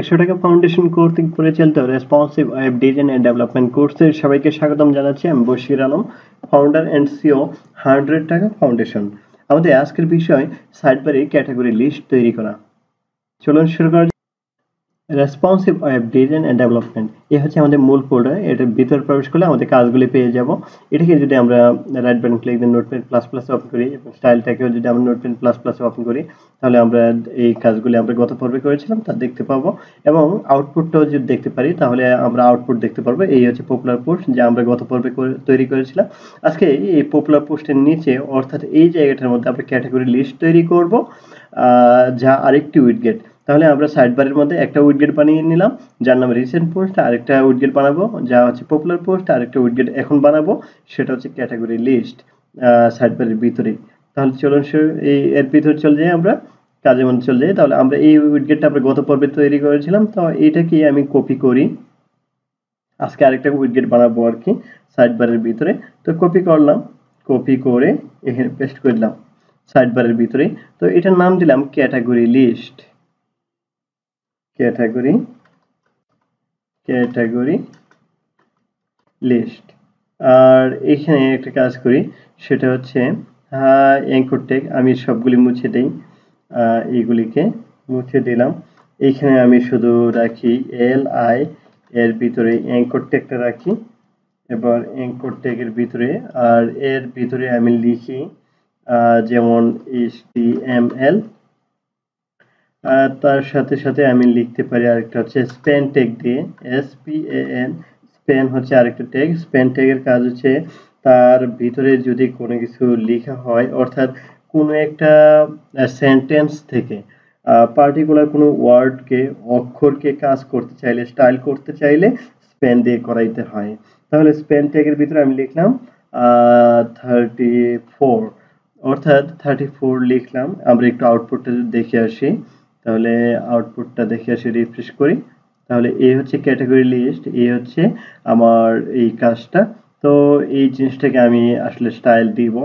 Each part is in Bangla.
একশো টাকা ফাউন্ডেশন কর্তৃক পরিচালিত responsive web design and development কোর্সে সবাইকে স্বাগতম জানাচ্ছি আমি Bashir Alam founder and CEO hundred Taka foundation আমাদের আজকের বিষয় সাইডবারে ক্যাটাগরি লিস্ট তৈরি করা চলুন শুরু করা responsive web design and development এ হচ্ছে আমাদের মূল ফোল্ডার এটার ভিতরে প্রবেশ করলে আমাদের কাজগুলি পেয়ে যাব এটাকে যদি আমরা রাইট ব্যান্ড ক্লিক দিয়ে নোটপ্যাড প্লাস প্লাস ওপেন করি এবং স্টাইলটাকেও যদি আমরা নোটপ্যাড প্লাস প্লাস ওপেন করি তাহলে আমরা এই কাজগুলি আমরা গত পর্বে করেছিলাম তা দেখতে পাবো এবং আউটপুটটাও যদি দেখতে পারি তাহলে আমরা আউটপুট দেখতে পারবো এই হচ্ছে পপুলার পোস্ট যা আমরা গত পর্বে তৈরি করেছিলাম আজকে এই পপুলার পোস্টের নিচে অর্থাৎ এই জায়গাটার মধ্যে আমরা ক্যাটাগরি লিস্ট তৈরি করব যা আরেকটি উইডগেট তাহলে আমরা বারের মধ্যে একটা উইডগেট বানিয়ে নিলাম যার নাম রিসেন্ট পোস্ট আরেকটা উইডগেট বানাবো যা হচ্ছে পপুলার পোস্ট আরেকটা উইডগেট এখন বানাবো সেটা হচ্ছে ক্যাটাগরি লিস্ট বারের ভিতরে তাহলে চলুন এই এর ভিতরে চলে যাই আমরা কাজে মনে চলে যাই তাহলে আমরা এই উইডগেটটা আমরা গত পর্বে তৈরি করেছিলাম তো এইটাকে আমি কপি করি আজকে আরেকটা উইডগেট বানাবো আর কি বারের ভিতরে তো কপি করলাম কপি করে এখানে পেস্ট করলাম বারের ভিতরে তো এটার নাম দিলাম category list category category list আর এখানে একটা কাজ করি সেটা হচ্ছে হ্যাঁ, অ্যাঙ্কর টেক আমি সবগুলি মুছে দিই এগুলিকে মুছে দিলাম এখানে আমি শুধু রাখি এল আই এর ভিতরে অ্যাঙ্কর টেকটা রাখি এবার অ্যাঙ্কর টেকের ভিতরে আর এর ভিতরে আমি লিখি যেমন এস টি এম এল আর তার সাথে সাথে আমি লিখতে পারি আরেকটা হচ্ছে স্পেন টেক দিয়ে এস পি এন স্পেন হচ্ছে আরেকটা ট্যাগ স্পেন ট্যাগের কাজ হচ্ছে তার ভিতরে যদি কোনো কিছু লেখা হয় অর্থাৎ কোনো একটা সেন্টেন্স থেকে পার্টিকুলার কোনো ওয়ার্ডকে অক্ষরকে কাজ করতে চাইলে স্টাইল করতে চাইলে স্পেন দিয়ে করাইতে হয় তাহলে স্পেন ট্যাগের ভিতরে আমি লিখলাম থার্টি ফোর অর্থাৎ থার্টি ফোর লিখলাম আমরা একটু আউটপুটটা দেখে আসি তাহলে আউটপুটটা দেখে আসি রিফ্রেশ করি তাহলে এই হচ্ছে ক্যাটাগরি লিস্ট এই হচ্ছে আমার এই কাজটা তো এই জিনিসটাকে আমি আসলে স্টাইল দিব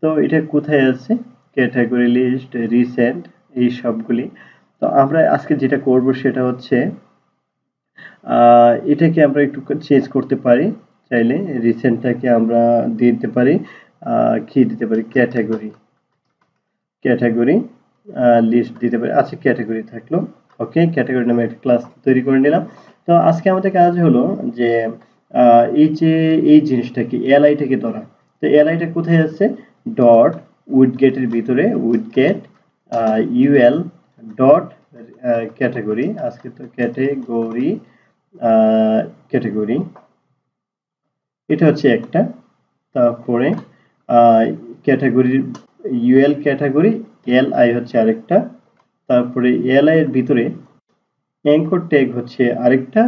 তো এটা কোথায় আছে ক্যাটাগরি লিস্ট রিসেন্ট এই সবগুলি তো আমরা আজকে যেটা করব সেটা হচ্ছে এটাকে আমরা একটু চেঞ্জ করতে পারি চাইলে রিসেন্টটাকে আমরা দিয়ে দিতে পারি কি দিতে পারি ক্যাটাগরি ক্যাটাগরি লিস্ট দিতে পারি আচ্ছা ক্যাটাগরি থাকলো ওকে ক্যাটাগরি নামে একটা ক্লাস তৈরি করে নিলাম তো আজকে আমাদের কাজ হলো যে এই যে এই জিনিসটাকে এলআইটাকে ধরা তো এলআইটা কোথায় আছে ডট গেটের ভিতরে উইডগেট ইউএল ডট ক্যাটাগরি আজকে তো ক্যাটেগরি ক্যাটাগরি এটা হচ্ছে একটা তারপরে ক্যাটাগরির ইউএল ক্যাটাগরি এল আই হচ্ছে আরেকটা তারপরে এল আই এর ভিতরে অ্যাঙ্কর ট্যাগ হচ্ছে আরেকটা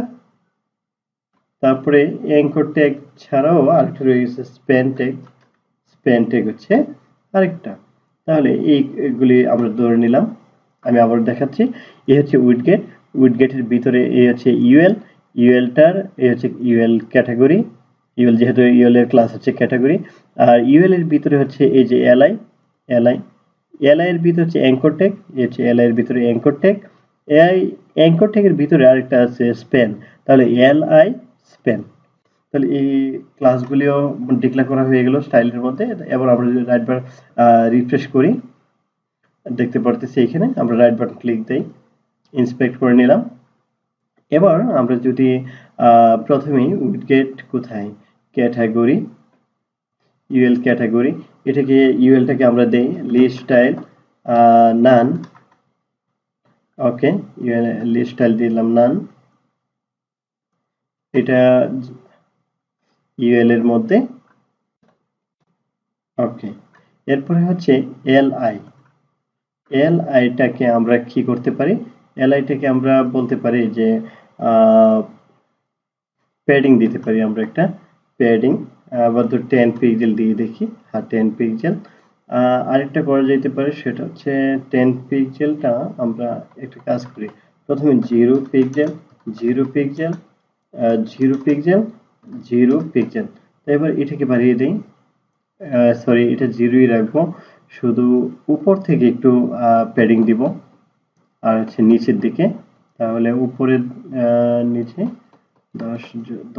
তারপরে অ্যাঙ্কর ট্যাগ ছাড়াও আরেকটা রয়ে গেছে স্প্যান ট্যাগ স্প্যান ট্যাগ হচ্ছে আরেকটা তাহলে এইগুলি আমরা ধরে নিলাম আমি আবার দেখাচ্ছি এ হচ্ছে উইডগেট উইডগেটের ভিতরে এ হচ্ছে ইউএল ইউএলটার এ হচ্ছে ইউএল ক্যাটাগরি ইউএল যেহেতু ইউএল এর ক্লাস হচ্ছে ক্যাটাগরি আর ইউএল এর ভিতরে হচ্ছে এই যে এলআই এলআই এলআই এর ভিতরে হচ্ছে অ্যাঙ্কর টেক হচ্ছে এলআই এর ভিতরে অ্যাঙ্কর টেক এআই অ্যাঙ্কর টেকের ভিতরে আরেকটা আছে স্পেন তাহলে এলআই স্পেন তাহলে এই ক্লাসগুলিও ডিক্লেয়ার করা হয়ে গেল স্টাইলের মধ্যে এবার আমরা যদি রাইট বার রিফ্রেশ করি দেখতে পারতেছি এখানে আমরা রাইট বাটন ক্লিক দেই ইন্সপেক্ট করে নিলাম এবার আমরা যদি প্রথমেই উইট গেট কোথায় ক্যাটাগরি ইউএল ক্যাটাগরি এটাকে ইউএলটাকে আমরা দেই list style none okay UL list style দিলাম নান এটা ইউএল এর মধ্যে ওকে এরপরে হচ্ছে এল আই এল আইটাকে আমরা কি করতে পারি এল আইটাকে আমরা বলতে পারি যে প্যাডিং দিতে পারি আমরা একটা প্যাডিং আবার তো টেন পিক্সেল দিয়ে দেখি আর টেন পিক্সেল আরেকটা করা যেতে পারে সেটা হচ্ছে টেন পিক্সেলটা আমরা একটা কাজ করি প্রথমে zero pixel zero pixel zero pixel zero pixel এবার এটাকে বাড়িয়ে দিই সরি এটা জিরোই রাখবো শুধু উপর থেকে একটু প্যাডিং দিব আর হচ্ছে নিচের দিকে তাহলে উপরের নিচে দশ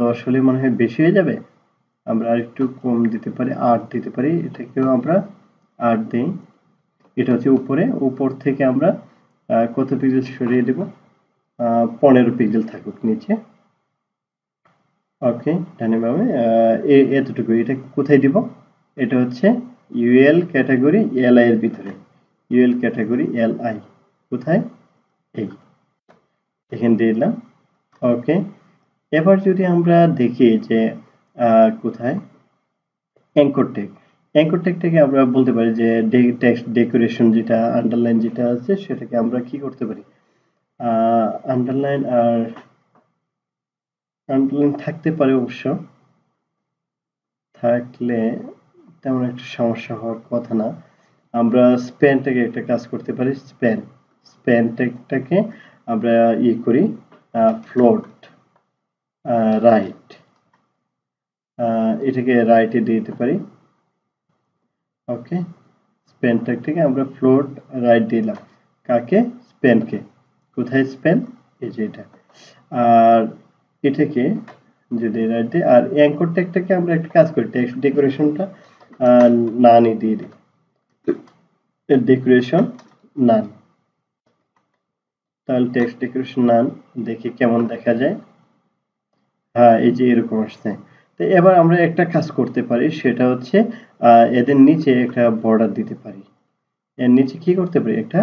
দশ হলে মনে হয় বেশি হয়ে যাবে আমরা একটু কম দিতে পারি আট দিতে পারি এটাকেও আমরা আট দিই এটা হচ্ছে উপরে উপর থেকে আমরা কত পিক্সেল সরিয়ে দেব পনেরো পিক্সেল থাকুক নিচে ওকে ধন্যবাদ এতটুকু এটা কোথায় দিব এটা হচ্ছে ইউএল ক্যাটাগরি এল আই এর ভিতরে ইউএল ক্যাটাগরি এল আই কোথায় এই এখানে দিয়ে দিলাম ওকে এবার যদি আমরা দেখি যে কোথায় অ্যাঙ্কর টেক অ্যাঙ্কর টেক থেকে আমরা বলতে পারি যে টেক্সট ডেকোরেশন যেটা আন্ডারলাইন যেটা আছে সেটাকে আমরা কি করতে পারি আন্ডারলাইন আর আন্ডারলাইন থাকতে পারে অবশ্য থাকলে তেমন একটা সমস্যা হওয়ার কথা না আমরা স্প্যানটাকে একটা কাজ করতে পারি স্প্যান স্প্যান আমরা ই করি ফ্লোট রাইট এটাকে রাইটে দিয়ে দিতে পারি ওকে স্পেন ট্যাগ থেকে আমরা ফ্লোট রাইট দিলাম কাকে স্পেনকে কোথায় স্পেন এই যে এটা আর এটাকে যদি রাইট দিই আর অ্যাঙ্কর ট্যাগটাকে আমরা একটা কাজ করি টেক্সট ডেকোরেশনটা নিয়ে দিয়ে দিই ডেকোরেশন নান তাহলে টেক্সট ডেকোরেশন নান দেখে কেমন দেখা যায় হ্যাঁ এই যে এরকম আসছে তো এবার আমরা একটা কাজ করতে পারি সেটা হচ্ছে এদের নিচে একটা বর্ডার দিতে পারি এর নিচে কি করতে পারি একটা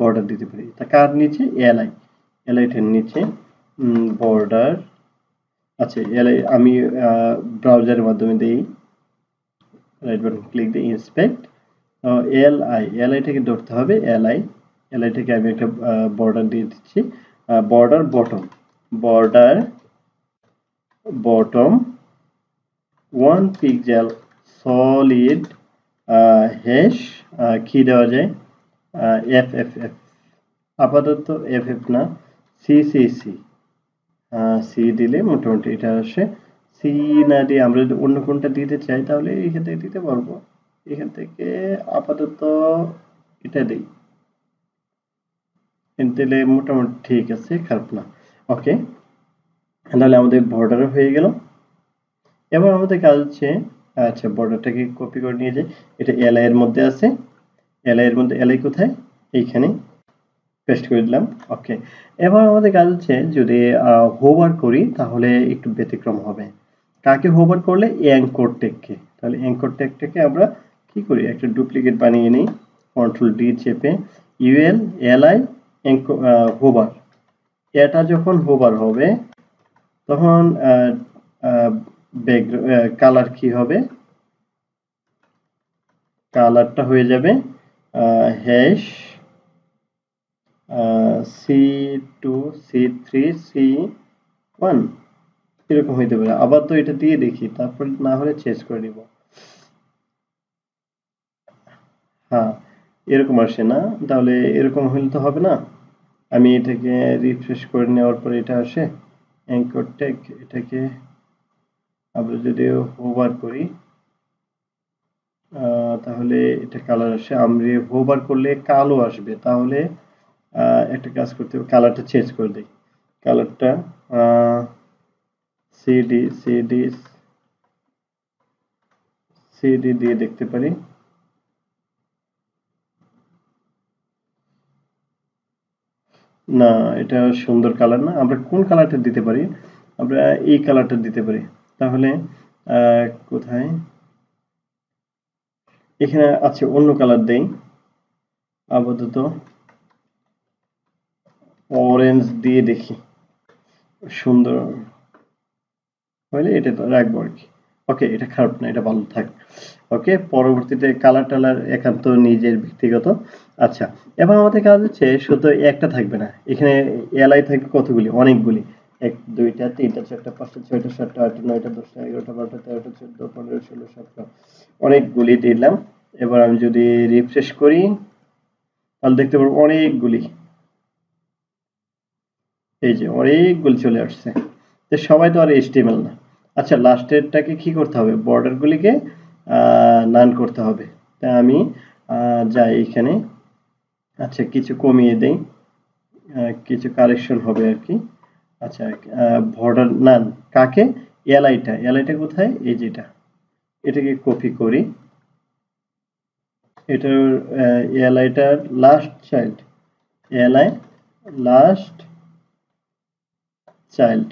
বর্ডার দিতে পারি তা কার নিচে এলআই এলআইটার নিচে বর্ডার আচ্ছা এলআই আমি ব্রাউজারের মাধ্যমে দিই রাইট বাটন ক্লিক দিই ইন্সপেক্ট এলআই এলআইটাকে ধরতে হবে এলআই এলআইটাকে আমি একটা বর্ডার দিয়ে দিচ্ছি border bottom border bottom one pixel solid hash কি দেওয়া যায় এফ এফ এফ আপাতত এফ এফ না সি সি সি সি দিলে মোটামুটি এটা আসে সি না দিয়ে আমরা যদি অন্য কোনটা দিতে চাই তাহলে এখান থেকে দিতে পারবো এখান থেকে আপাতত এটা দিই দিলে মোটামুটি ঠিক আছে খারাপ না ওকে তাহলে আমাদের বর্ডার হয়ে গেল এবার আমাদের কাজ হচ্ছে আচ্ছা বর্ডারটাকে কপি করে নিয়ে যাই এটা এলআই এর মধ্যে আছে এলআই এর মধ্যে এলআই কোথায় এইখানে পেস্ট করে দিলাম ওকে এবার আমাদের কাজ হচ্ছে যদি হোভার করি তাহলে একটু ব্যতিক্রম হবে কাকে হোভার করলে অ্যাঙ্কর টেককে তাহলে অ্যাঙ্কর টেকটাকে আমরা কি করি একটা ডুপ্লিকেট বানিয়ে নিই কন্ট্রোল ডি চেপে ইউএল এলআই হোভার এটা যখন হোভার হবে তখন কালার uh, কি হবে কালারটা হয়ে যাবে hash C two C three C one এরকম হইতে পারে আবার তো এটা দিয়ে দেখি তারপর না হলে চেঞ্জ করে নিব হ্যাঁ এরকম আসে না তাহলে এরকম হলে তো হবে না আমি এটাকে রিফ্রেশ করে নেওয়ার পরে এটা আসে অ্যাঙ্কর টেক এটাকে আমরা যদি হোবার করি তাহলে এটা কালার আসে আমরা হোবার করলে কালো আসবে তাহলে একটা কাজ করতে হবে কালারটা চেঞ্জ করে দিই কালারটা সিডি সিডি সিডি দিয়ে দেখতে পারি না এটা সুন্দর কালার না আমরা কোন কালারটা দিতে পারি আমরা এই কালারটা দিতে পারি তাহলে কোথায় এখানে আছে অন্য কালার দেই আপাতত অরেঞ্জ দিয়ে দেখি সুন্দর হইলে এটা রাখবো আর কি ওকে এটা খারাপ না এটা ভালো থাক ওকে পরবর্তীতে কালার টালার একান্ত নিজের ব্যক্তিগত আচ্ছা এবার আমাদের কাজ হচ্ছে শুধু একটা থাকবে না এখানে এলআই থাকবে কতগুলি অনেকগুলি এক দুইটা তিনটা চারটা পাঁচটা ছয়টা সাতটা আটটা নয়টা দশটা এগারোটা বারোটা তেরোটা চোদ্দ পনেরো ষোলো সতেরো অনেকগুলি দিলাম এবার আমি যদি রিফ্রেশ করি তাহলে দেখতে পাবো অনেকগুলি এই যে অনেকগুলি চলে আসছে তো সবাই তো আর এইচটিএমএল না আচ্ছা লাস্টেরটাকে কি করতে হবে বর্ডারগুলিকে নান করতে হবে তা আমি যাই এখানে আচ্ছা কিছু কমিয়ে দেই কিছু কারেকশন হবে আর কি আচ্ছা বর্ডার নান কাকে এলআইটা এলআইটা কোথায় এই যেটা এটাকে কপি করি এটার এলআইটার last child LI last child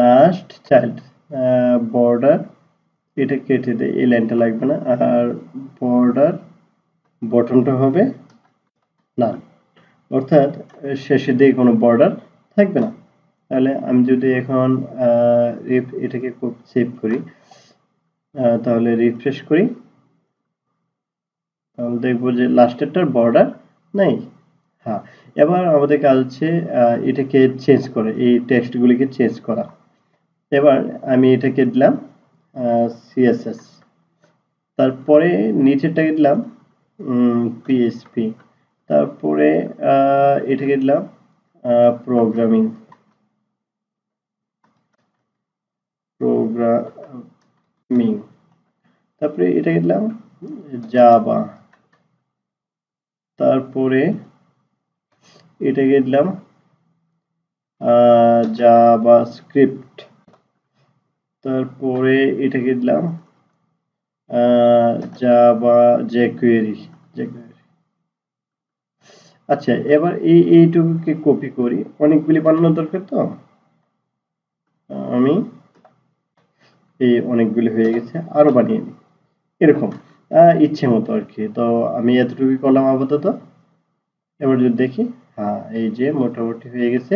last child border এটা কেটে দেয় এই লাইনটা লাগবে না আর বর্ডার বটনটা হবে নান অর্থাৎ শেষে দিয়ে কোনো বর্ডার থাকবে না তাহলে আমি যদি এখন এটাকে সেভ করি তাহলে রিফ্রেশ করি তাহলে দেখবো যে লাস্টেরটার বর্ডার নাই হ্যাঁ এবার আমাদের কাজ হচ্ছে এটাকে চেঞ্জ করে এই টেক্সটগুলিকে চেঞ্জ করা এবার আমি এটাকে দিলাম সিএসএস তারপরে নিচেরটাকে দিলাম পিএসপি তারপরে এটাকে দিলাম Uh, programming প্রোগ্রামিং তারপরে এটা লিখলাম জাবা তারপরে এটা দিলাম জাবা স্ক্রিপ্ট তারপরে এটা দিলাম জাবা jquery আচ্ছা এবার এই এইটুকুকে কপি করি অনেকগুলি বানানোর দরকার তো আমি এই অনেকগুলি হয়ে গেছে আরো বানিয়ে নিই এরকম ইচ্ছে মতো আর কি তো আমি এতটুকু করলাম আপাতত এবার যদি দেখি হ্যাঁ এই যে মোটামুটি হয়ে গেছে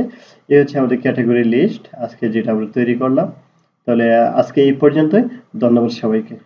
এই হচ্ছে আমাদের ক্যাটাগরি লিস্ট আজকে যেটা আমরা তৈরি করলাম তাহলে আজকে এই পর্যন্তই ধন্যবাদ সবাইকে